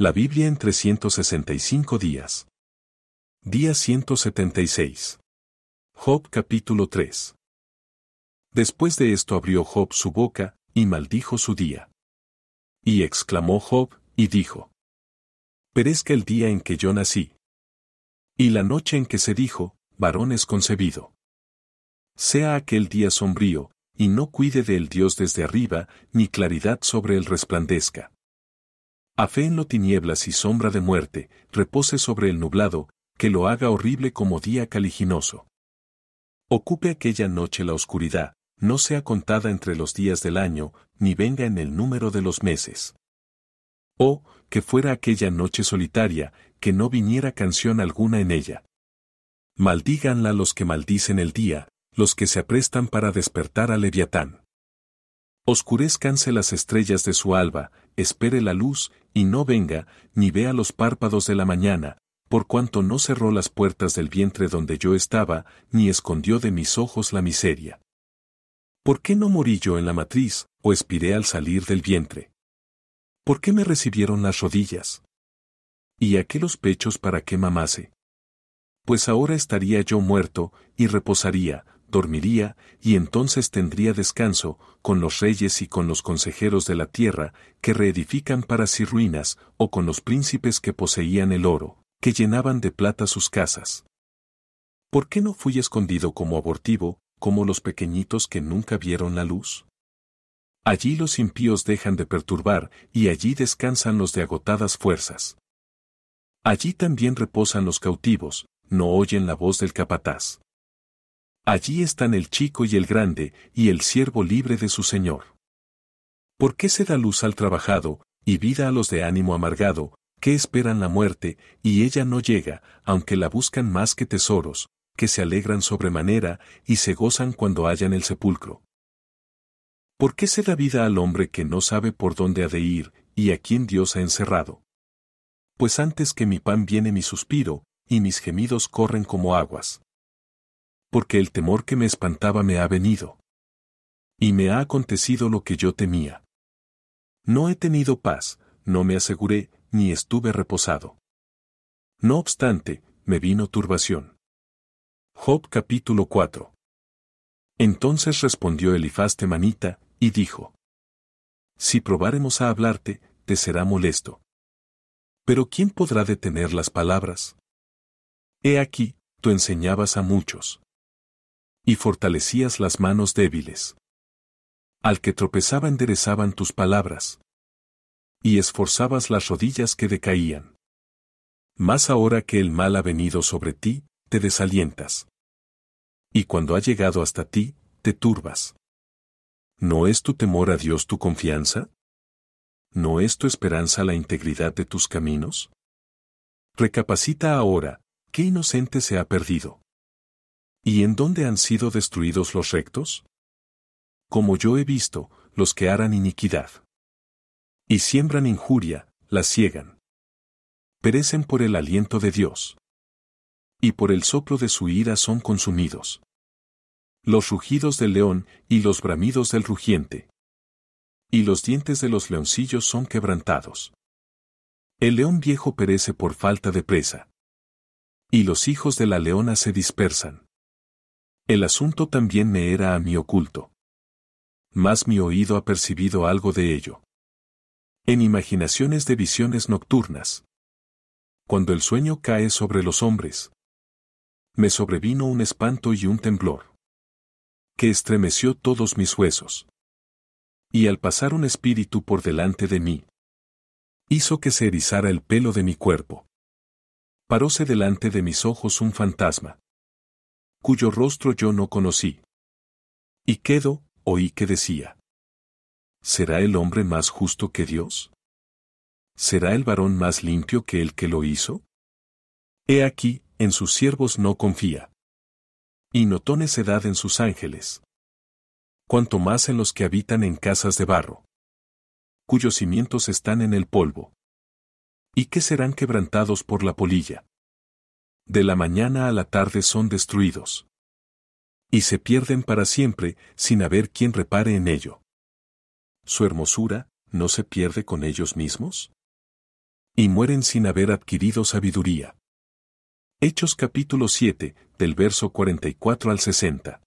La Biblia en 365 días. Día 176. Job capítulo 3. Después de esto abrió Job su boca, y maldijo su día. Y exclamó Job, y dijo, Perezca el día en que yo nací. Y la noche en que se dijo, varón es concebido. Sea aquel día sombrío, y no cuide del Dios desde arriba, ni claridad sobre él resplandezca. A fe en lo tinieblas y sombra de muerte, repose sobre el nublado, que lo haga horrible como día caliginoso. Ocupe aquella noche la oscuridad, no sea contada entre los días del año, ni venga en el número de los meses. Oh, que fuera aquella noche solitaria, que no viniera canción alguna en ella. Maldíganla los que maldicen el día, los que se aprestan para despertar al leviatán. Oscurezcanse las estrellas de su alba, espere la luz, y no venga, ni vea los párpados de la mañana, por cuanto no cerró las puertas del vientre donde yo estaba, ni escondió de mis ojos la miseria. ¿Por qué no morí yo en la matriz, o espiré al salir del vientre? ¿Por qué me recibieron las rodillas? ¿Y a qué los pechos para que mamase? Pues ahora estaría yo muerto, y reposaría, dormiría, y entonces tendría descanso, con los reyes y con los consejeros de la tierra, que reedifican para sí ruinas, o con los príncipes que poseían el oro, que llenaban de plata sus casas. ¿Por qué no fui escondido como abortivo, como los pequeñitos que nunca vieron la luz? Allí los impíos dejan de perturbar, y allí descansan los de agotadas fuerzas. Allí también reposan los cautivos, no oyen la voz del capataz. Allí están el chico y el grande, y el siervo libre de su Señor. ¿Por qué se da luz al trabajado, y vida a los de ánimo amargado, que esperan la muerte, y ella no llega, aunque la buscan más que tesoros, que se alegran sobremanera, y se gozan cuando hallan el sepulcro? ¿Por qué se da vida al hombre que no sabe por dónde ha de ir, y a quién Dios ha encerrado? Pues antes que mi pan viene mi suspiro, y mis gemidos corren como aguas porque el temor que me espantaba me ha venido. Y me ha acontecido lo que yo temía. No he tenido paz, no me aseguré, ni estuve reposado. No obstante, me vino turbación. Job capítulo 4. Entonces respondió Elifaz manita y dijo, Si probáremos a hablarte, te será molesto. Pero ¿quién podrá detener las palabras? He aquí, tú enseñabas a muchos y fortalecías las manos débiles. Al que tropezaba enderezaban tus palabras, y esforzabas las rodillas que decaían. Más ahora que el mal ha venido sobre ti, te desalientas. Y cuando ha llegado hasta ti, te turbas. ¿No es tu temor a Dios tu confianza? ¿No es tu esperanza la integridad de tus caminos? Recapacita ahora, qué inocente se ha perdido. ¿Y en dónde han sido destruidos los rectos? Como yo he visto, los que harán iniquidad. Y siembran injuria, la ciegan. Perecen por el aliento de Dios. Y por el soplo de su ira son consumidos. Los rugidos del león y los bramidos del rugiente. Y los dientes de los leoncillos son quebrantados. El león viejo perece por falta de presa. Y los hijos de la leona se dispersan. El asunto también me era a mí oculto. Mas mi oído ha percibido algo de ello. En imaginaciones de visiones nocturnas. Cuando el sueño cae sobre los hombres. Me sobrevino un espanto y un temblor. Que estremeció todos mis huesos. Y al pasar un espíritu por delante de mí. Hizo que se erizara el pelo de mi cuerpo. Paróse delante de mis ojos un fantasma cuyo rostro yo no conocí. Y quedo, oí que decía, ¿será el hombre más justo que Dios? ¿Será el varón más limpio que el que lo hizo? He aquí, en sus siervos no confía. Y notó necedad en sus ángeles. Cuanto más en los que habitan en casas de barro, cuyos cimientos están en el polvo. ¿Y que serán quebrantados por la polilla? de la mañana a la tarde son destruidos. Y se pierden para siempre, sin haber quien repare en ello. ¿Su hermosura no se pierde con ellos mismos? Y mueren sin haber adquirido sabiduría. Hechos capítulo 7, del verso 44 al 60.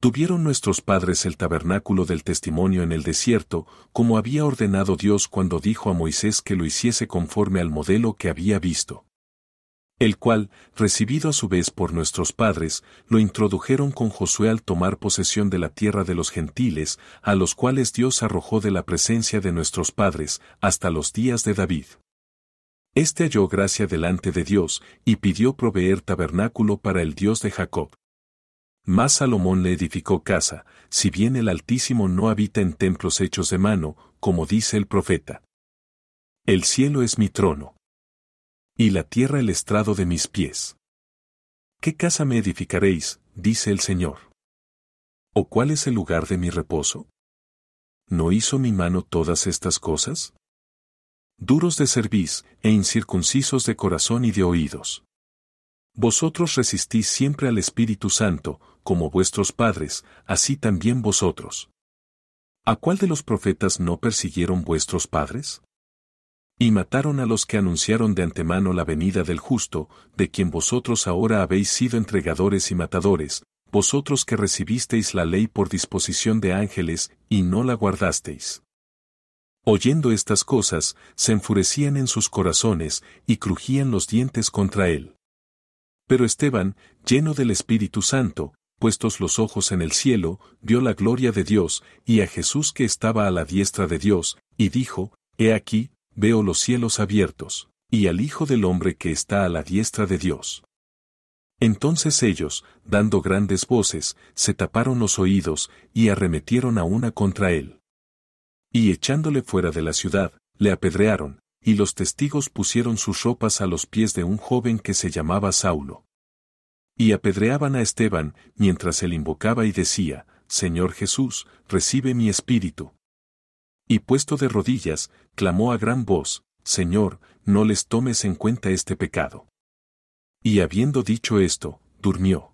Tuvieron nuestros padres el tabernáculo del testimonio en el desierto, como había ordenado Dios cuando dijo a Moisés que lo hiciese conforme al modelo que había visto el cual, recibido a su vez por nuestros padres, lo introdujeron con Josué al tomar posesión de la tierra de los gentiles, a los cuales Dios arrojó de la presencia de nuestros padres, hasta los días de David. Este halló gracia delante de Dios, y pidió proveer tabernáculo para el Dios de Jacob. Mas Salomón le edificó casa, si bien el Altísimo no habita en templos hechos de mano, como dice el profeta. El cielo es mi trono, y la tierra el estrado de mis pies. ¿Qué casa me edificaréis? dice el Señor. ¿O cuál es el lugar de mi reposo? ¿No hizo mi mano todas estas cosas? Duros de cerviz, e incircuncisos de corazón y de oídos. Vosotros resistís siempre al Espíritu Santo, como vuestros padres, así también vosotros. ¿A cuál de los profetas no persiguieron vuestros padres? y mataron a los que anunciaron de antemano la venida del justo, de quien vosotros ahora habéis sido entregadores y matadores, vosotros que recibisteis la ley por disposición de ángeles, y no la guardasteis. Oyendo estas cosas, se enfurecían en sus corazones, y crujían los dientes contra él. Pero Esteban, lleno del Espíritu Santo, puestos los ojos en el cielo, vio la gloria de Dios, y a Jesús que estaba a la diestra de Dios, y dijo, He aquí, veo los cielos abiertos, y al Hijo del Hombre que está a la diestra de Dios. Entonces ellos, dando grandes voces, se taparon los oídos, y arremetieron a una contra él. Y echándole fuera de la ciudad, le apedrearon, y los testigos pusieron sus ropas a los pies de un joven que se llamaba Saulo. Y apedreaban a Esteban, mientras él invocaba y decía, Señor Jesús, recibe mi espíritu, y puesto de rodillas, clamó a gran voz, Señor, no les tomes en cuenta este pecado. Y habiendo dicho esto, durmió.